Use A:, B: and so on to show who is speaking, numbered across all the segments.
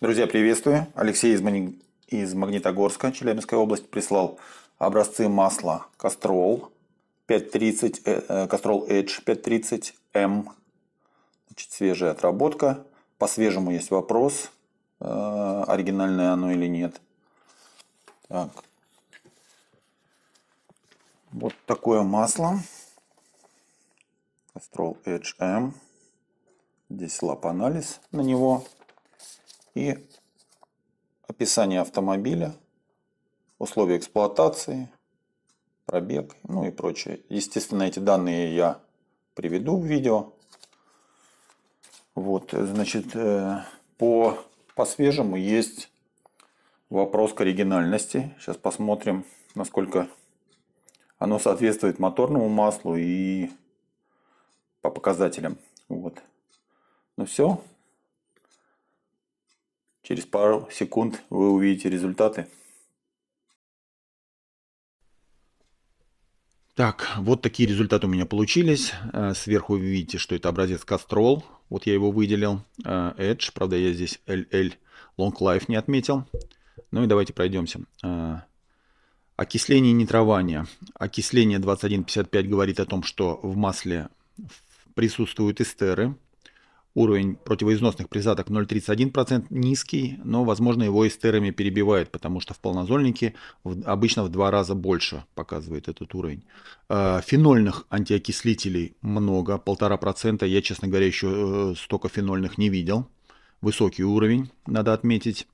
A: Друзья, приветствую. Алексей из, Магни... из Магнитогорска, Челябинская область, прислал образцы масла Кастрол 530, э, э, Кастрол Edge 530M. Эм. Значит, свежая отработка. По свежему есть вопрос, э, оригинальное оно или нет. Так. Вот такое масло. Castrol Edge M. Здесь лап-анализ на него и описание автомобиля, условия эксплуатации, пробег, ну и прочее. Естественно, эти данные я приведу в видео. Вот, значит, э, по, по свежему есть вопрос к оригинальности. Сейчас посмотрим, насколько оно соответствует моторному маслу и по показателям. Вот. Ну все, Через пару секунд вы увидите результаты. Так, вот такие результаты у меня получились. Э, сверху вы видите, что это образец Castrol. Вот я его выделил. Э, Edge, правда, я здесь LL Long Life не отметил. Ну и давайте пройдемся. Э, окисление и нитрование. Окисление 2155 говорит о том, что в масле присутствуют эстеры. Уровень противоизносных присадок 0,31% низкий, но, возможно, его эстерами перебивает, потому что в полнозольнике обычно в два раза больше показывает этот уровень. Э, фенольных антиокислителей много, 1,5%. Я, честно говоря, еще э, столько фенольных не видел. Высокий уровень, надо отметить.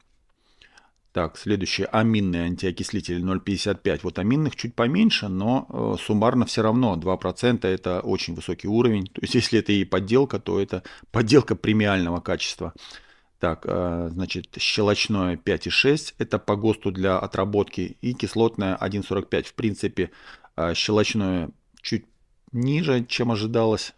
A: Так, следующее. Аминные антиокислители 0,55. Вот аминных чуть поменьше, но э, суммарно все равно 2% это очень высокий уровень. То есть если это и подделка, то это подделка премиального качества. Так, э, значит, щелочное 5,6. Это по ГОСТу для отработки. И кислотное 1,45. В принципе, э, щелочное чуть ниже, чем ожидалось.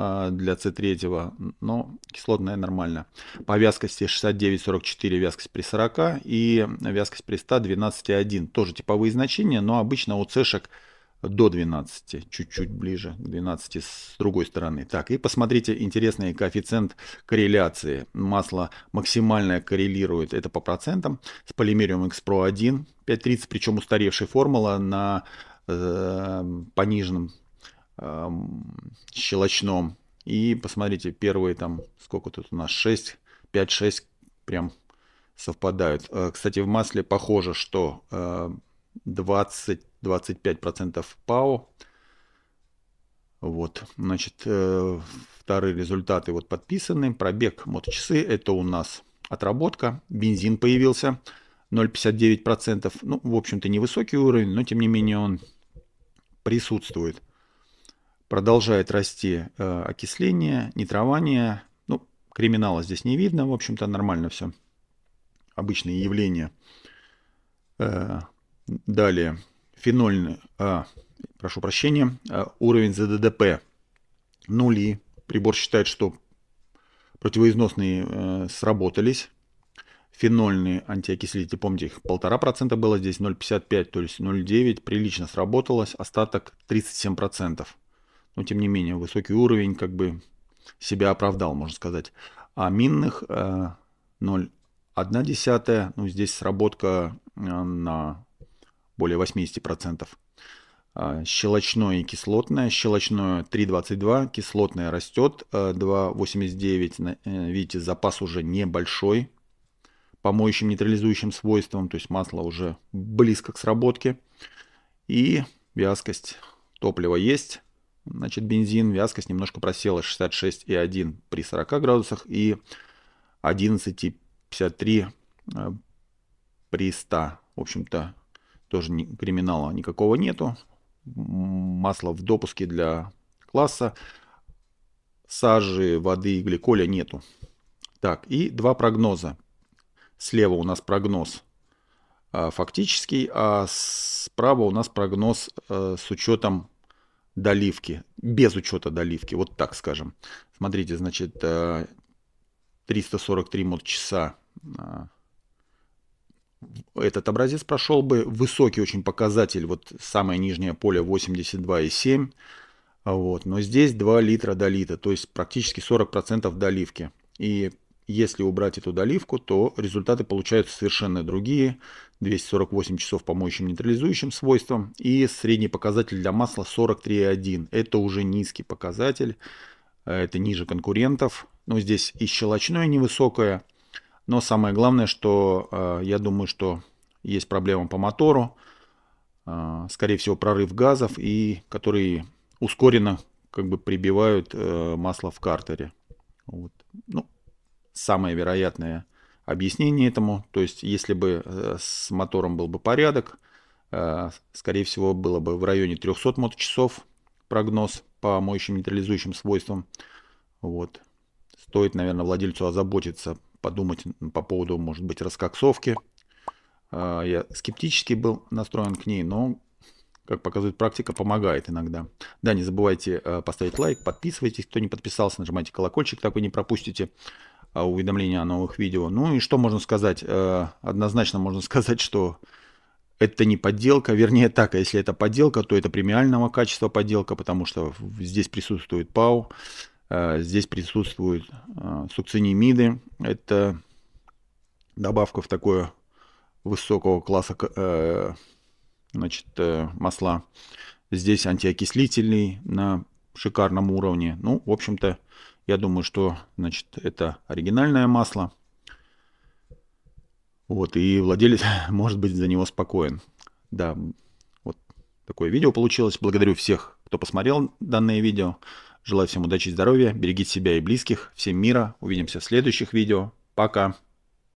A: А, для С3, но кислотная нормально. По вязкости 69,44 вязкость при 40 и вязкость при 100 12,1. Тоже типовые значения, но обычно у цешек до 12, чуть-чуть ближе 12 с другой стороны. Так, и посмотрите интересный коэффициент корреляции. Масло максимально коррелирует, это по процентам, с полимериум X-Pro 1, 5.30, причем устаревшая формула на э, пониженном щелочном. И посмотрите, первые там, сколько тут у нас, 6, 5-6 прям совпадают. Э, кстати, в масле похоже, что 20-25% э, ПАО. Вот, значит, э, вторые результаты вот подписаны. Пробег моточасы, это у нас отработка. Бензин появился 0,59%. Ну, в общем-то, невысокий уровень, но тем не менее он присутствует продолжает расти э, окисление, нитрование. Ну, криминала здесь не видно, в общем-то нормально все. Обычные явления. Э, далее, фенольный, э, а, прошу прощения, э, уровень ЗДДП нули. Прибор считает, что противоизносные э, сработались. Фенольные антиокислители, помните, их 1,5% было, здесь 0,55, то есть 0,9, прилично сработалось, остаток 37% но тем не менее высокий уровень как бы себя оправдал, можно сказать. А минных 0,1, э, ну здесь сработка э, на более 80%. А, щелочное и кислотное. Щелочное 3,22, кислотное растет 2,89. Э, видите, запас уже небольшой по моющим нейтрализующим свойствам, то есть масло уже близко к сработке. И вязкость топлива есть. Значит, бензин, вязкость немножко просела 66,1 при 40 градусах и 11,53 э, при 100. В общем-то, тоже ни, криминала никакого нету. Масло в допуске для класса. Сажи, воды и гликоля нету. Так, и два прогноза. Слева у нас прогноз э, фактический, а справа у нас прогноз э, с учетом доливки, без учета доливки, вот так скажем. Смотрите, значит, 343 э, мод часа а, этот образец прошел бы. Высокий очень показатель, вот самое нижнее поле 82,7. Вот. Но здесь 2 литра долита, то есть практически 40% доливки. И если убрать эту доливку, то результаты получаются совершенно другие. 248 часов по моющим нейтрализующим свойствам. И средний показатель для масла 43,1. Это уже низкий показатель. Э, это ниже конкурентов. Но здесь и щелочное невысокое. Но самое главное, что э, я думаю, что есть проблема по мотору. Э, скорее всего, прорыв газов, и которые ускоренно как бы прибивают масло в картере. Вот. Ну, самое вероятное объяснение этому. То есть, если бы э, с мотором был бы порядок, э, скорее всего, было бы в районе 300 моточасов прогноз по моющим нейтрализующим свойствам. Вот. Стоит, наверное, владельцу озаботиться, подумать по поводу, может быть, раскоксовки. Э, я скептически был настроен к ней, но, как показывает практика, помогает иногда. Да, не забывайте поставить лайк, подписывайтесь, кто не подписался, нажимайте колокольчик, так вы не пропустите Э, уведомления о новых видео. Ну и что можно сказать? Э, однозначно можно сказать, что это не подделка, вернее так, а если это подделка, то это премиального качества подделка, потому что здесь присутствует ПАУ, э, здесь присутствуют сукцинимиды, это добавка в такое высокого класса значит, масла. Здесь антиокислительный на шикарном уровне. Ну, в общем-то, я думаю, что значит, это оригинальное масло. Вот, и владелец может быть за него спокоен. Да, вот такое видео получилось. Благодарю всех, кто посмотрел данное видео. Желаю всем удачи и здоровья. Берегите себя и близких. Всем мира. Увидимся в следующих видео. Пока.